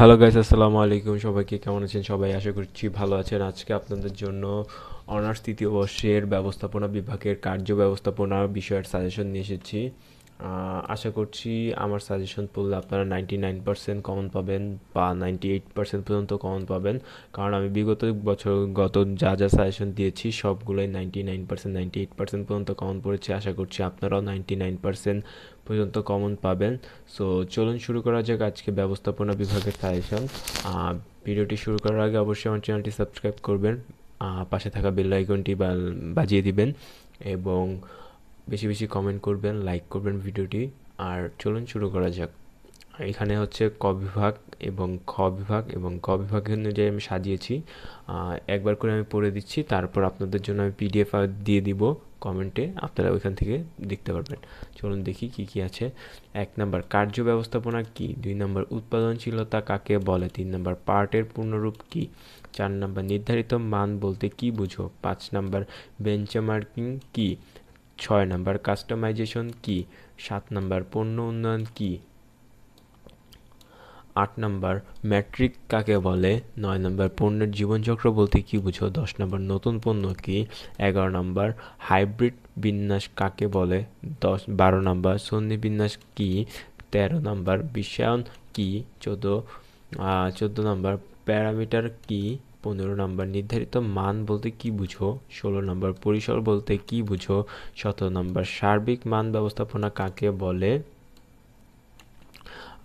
hello guys আসসালামু আলাইকুম সবাইকে কেমন আছেন সবাই আশা করছি ভালো আছেন আজকে আপনাদের জন্য অনার্স তৃতীয় বর্ষের ব্যবস্থাপনা বিভাগের কার্য ব্যবস্থাপনা বিষয়ের সাজেশন নিয়ে এসেছি আশা করছি আমার সাজেশন পড়লে আপনারা নাইনটি নাইন পার্সেন্ট কমন পাবেন বা নাইনটি এইট পার্সেন্ট পর্যন্ত কমন পাবেন কারণ আমি বিগত বছর গত যা যা সাজেশন দিয়েছি সবগুলোই ninety nine percent ninety eight percent পর্যন্ত কমন পড়েছে আশা করছি আপনারাও নাইনটি নাইন পার্সেন্ট পর্যন্ত কমন পাবেন সো চলুন শুরু করা যাক আজকে ব্যবস্থাপনা বিভাগের সাজেশন ভিডিওটি শুরু করার আগে অবশ্যই আমার চ্যানেলটি সাবস্ক্রাইব করবেন পাশে থাকা বেল আইকনটি বাজিয়ে দিবেন এবং বেশি বেশি কমেন্ট করবেন লাইক করবেন ভিডিওটি আর চলুন শুরু করা যাক এখানে হচ্ছে ক বিভাগ এবং খ বিভাগ এবং ক বিভাগের অনুযায়ী আমি সাজিয়েছি একবার করে আমি পড়ে দিচ্ছি তারপর আপনাদের জন্য আমি পিডিএফ দিয়ে দিব কমেন্টে আপনারা ওইখান থেকে দেখতে পারবেন চলুন দেখি কি কি আছে এক নাম্বার কার্য ব্যবস্থাপনা কি দুই নাম্বার উৎপাদনশীলতা কাকে বলে তিন নাম্বার পার্টের পূর্ণরূপ কি চার নাম্বার নির্ধারিত মান বলতে কি বুঝো পাঁচ নাম্বার বেঞ্চমার্কিং কি ছয় নাম্বার কাস্টমাইজেশন কি সাত নাম্বার পণ্য উন্নয়ন কি আট নম্বর ম্যাট্রিক কাকে বলে নয় নম্বর পণ্যের জীবনচক্র বলতে কী বুঝো দশ নম্বর নতুন পণ্য কী এগারো নম্বর হাইব্রিড বিন্যাস কাকে বলে দশ বারো নম্বর সন্ধি বিন্যাস কী তেরো নম্বর বিশ্বায়ন কী চোদ্দো চোদ্দো নম্বর প্যারামিটার কী পনেরো নম্বর নির্ধারিত মান বলতে কি বুঝো ষোলো নম্বর পরিসর বলতে কি বুঝো সতেরো নম্বর সার্বিক মান ব্যবস্থাপনা কাকে বলে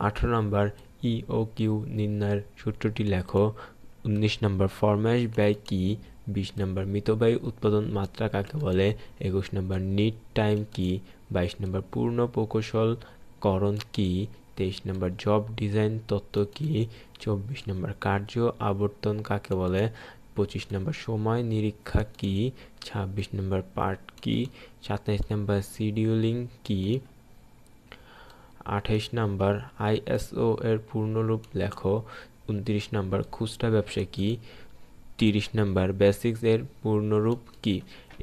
আঠেরো নম্বর ই ও কিউ নির্ণয়ের সূত্রটি লেখো উনিশ নম্বর ফরম্যাশ ব্যয় কী বিশ নম্বর মিতব্যয় উৎপাদন মাত্রা কাকে বলে একুশ নম্বর নিট টাইম কী বাইশ নম্বর পূর্ণ প্রকৌশল করণ কী তেইশ নম্বর জব ডিজাইন তত্ত্ব কী চব্বিশ নম্বর কার্য আবর্তন কাকে বলে পঁচিশ নম্বর সময় নিরীক্ষা কী ছাব্বিশ নম্বর পার্ট কী সাতাইশ নম্বর শিডিউলিং কী আঠাইশ নাম্বার আইএসও এর পূর্ণরূপ লেখো উনত্রিশ নাম্বার খুচরা ব্যবসা কি তিরিশ নাম্বার বেসিক্স এর পূর্ণরূপ কি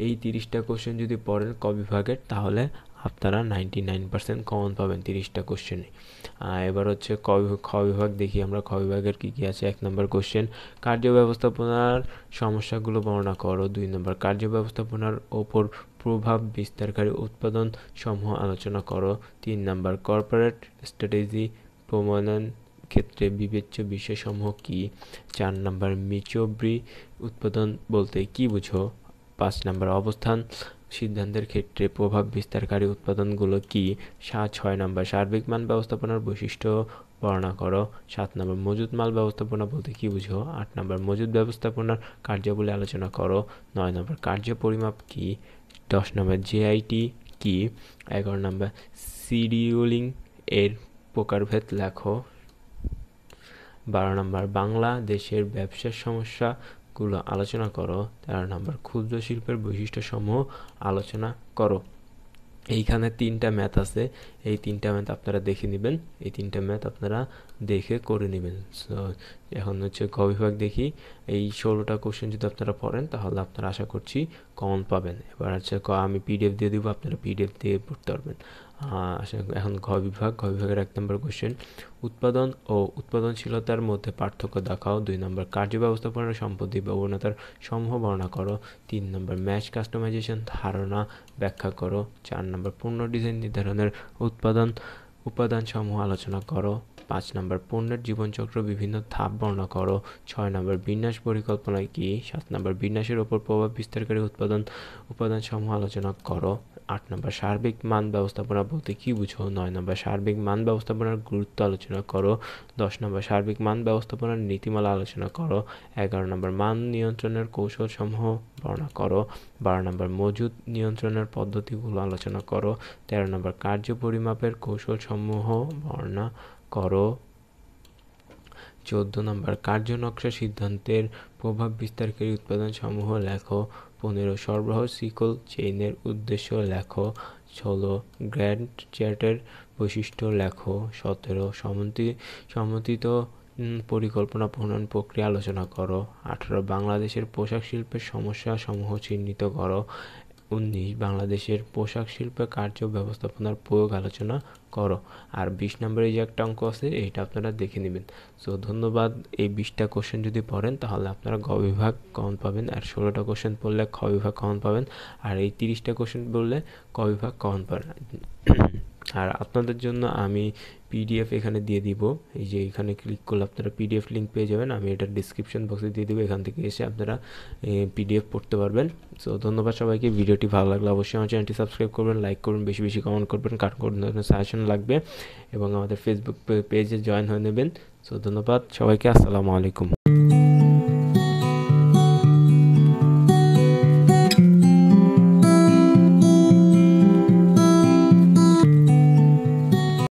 এই তিরিশটা কোশ্চেন যদি পড়েন কবিভাগের তাহলে আপনারা নাইনটি নাইন পার্সেন্ট কমন পাবেন তিরিশটা কোশ্চেনে এবার হচ্ছে ক খ বিভাগ দেখি আমরা খ বিভাগের কী কী আছে এক নম্বর কোশ্চেন কার্য ব্যবস্থাপনার সমস্যাগুলো বর্ণনা করো দুই নম্বর কার্য ব্যবস্থাপনার ওপর প্রভাব বিস্তারকারী উৎপাদন সমূহ আলোচনা করো তিন নম্বর কর্পোরেট স্ট্র্যাটেজি প্রমাণন ক্ষেত্রে বিবেচ্য বিষয়সমূহ কী চার নম্বর মিচব্রি উৎপাদন বলতে কী বুঝো পাঁচ নম্বর অবস্থান সিদ্ধান্তের ক্ষেত্রে প্রভাব বিস্তারকারী উৎপাদনগুলো কি সাত ছয় নম্বর সার্বিক মান ব্যবস্থাপনার বৈশিষ্ট্য বর্ণনা করো সাত নম্বর মজুদ মাল ব্যবস্থাপনা বলতে কী বুঝো আট নম্বর মজুদ ব্যবস্থাপনার কার্যাবলী আলোচনা করো নয় নম্বর কার্য পরিমাপ কী দশ নম্বর জেআইটি কি এগারো নম্বর সিডিউলিং এর প্রকারভেদ লেখো বারো নম্বর বাংলাদেশের ব্যবসার সমস্যা গুলো আলোচনা করো তেরো নম্বর ক্ষুদ্র শিল্পের বৈশিষ্ট্যসমূহ আলোচনা করো এইখানে তিনটা ম্যাথ আছে এই তিনটা ম্যাথ আপনারা দেখে নেবেন এই তিনটা ম্যাথ আপনারা দেখে করে নেবেন সো এখন হচ্ছে ক বিভাগ দেখি এই ষোলোটা কোশ্চেন যদি আপনারা পড়েন তাহলে আপনারা আশা করছি কমন পাবেন এবার হচ্ছে ক আমি পিডিএফ দিয়ে দেবো আপনারা পিডিএফ দিয়ে পড়তে পারবেন এখন ঘ বিভাগ ঘ বিভাগের এক নম্বর কোয়েশ্চেন উৎপাদন ও উৎপাদনশীলতার মধ্যে পার্থক্য দেখাও দুই নম্বর কার্য ব্যবস্থাপনার সম্পত্তি প্রবণতার সমূহ বর্ণনা করো তিন নম্বর ম্যাচ কাস্টমাইজেশন ধারণা ব্যাখ্যা করো চার নম্বর পূর্ণ ডিজাইন নির্ধারণের উৎপাদন উপাদানসমূহ আলোচনা করো পাঁচ নম্বর পণ্যের জীবনচক্র বিভিন্ন ধাপ বর্ণনা করো ছয় নম্বর বিন্যাস পরিকল্পনা কি সাত নম্বর বিন্যাসের ওপর প্রভাব বিস্তারকারী উৎপাদন উপাদান সমূহ আলোচনা করো আট নম্বর সার্বিক মান ব্যবস্থাপনা বলতে কি বুঝো নয় নম্বর সার্বিক মান ব্যবস্থাপনার গুরুত্ব আলোচনা করো দশ নম্বর সার্বিক মান ব্যবস্থাপনার নীতিমালা আলোচনা করো এগারো নম্বর মান নিয়ন্ত্রণের কৌশল সমূহ বর্ণনা করো বারো নম্বর মজুদ নিয়ন্ত্রণের পদ্ধতিগুলো আলোচনা করো তেরো নম্বর কার্য পরিমাপের কৌশল সমূহ বর্ণনা করো চোদ্দ নম্বর কার্যনকশা সিদ্ধান্তের প্রভাব বিস্তারকারী উপাদানসমূহ লেখো পনেরো সরবরাহ সিকল চেইনের উদ্দেশ্য লেখো ষোলো গ্র্যান্ড চ্যাটের বৈশিষ্ট্য লেখো সতেরো সমন্তি সমন্বিত পরিকল্পনা প্রণয়ন প্রক্রিয়া আলোচনা করো আঠারো বাংলাদেশের পোশাক শিল্পের সমস্যা সমূহ চিহ্নিত করো উনিশ বাংলাদেশের পোশাক শিল্পে কার্য ব্যবস্থাপনার প্রয়োগ আলোচনা করো আর বিশ নম্বরে যে একটা অঙ্ক আছে এইটা আপনারা দেখে নেবেন সো ধন্যবাদ এই বিশটা কোশ্চেন যদি পড়েন তাহলে আপনারা গ বিভাগ কমন পাবেন আর ষোলোটা কোশ্চেন পড়লে খ বিভাগ কমন পাবেন আর এই তিরিশটা কোশ্চেন পড়লে ক বিভাগ কমন পাবেন আর আপনাদের জন্য আমি পিডিএফ এখানে দিয়ে দিব এই যে এখানে ক্লিক করলে আপনারা পিডিএফ লিঙ্ক পেয়ে যাবেন আমি এটা ডিসক্রিপশন বক্সে দিয়ে দেবো এখান থেকে এসে আপনারা পিডিএফ পড়তে পারবেন সো ধন্যবাদ সবাইকে ভিডিওটি ভালো লাগলে অবশ্যই আমার চ্যানেলটি সাবস্ক্রাইব করবেন লাইক করবেন বেশি বেশি কমেন্ট করবেন কোন ধরনের সাজেশন লাগবে এবং আমাদের ফেসবুক পেজে জয়েন হয়ে নেবেন সো ধন্যবাদ সবাইকে আসসালামু আলাইকুম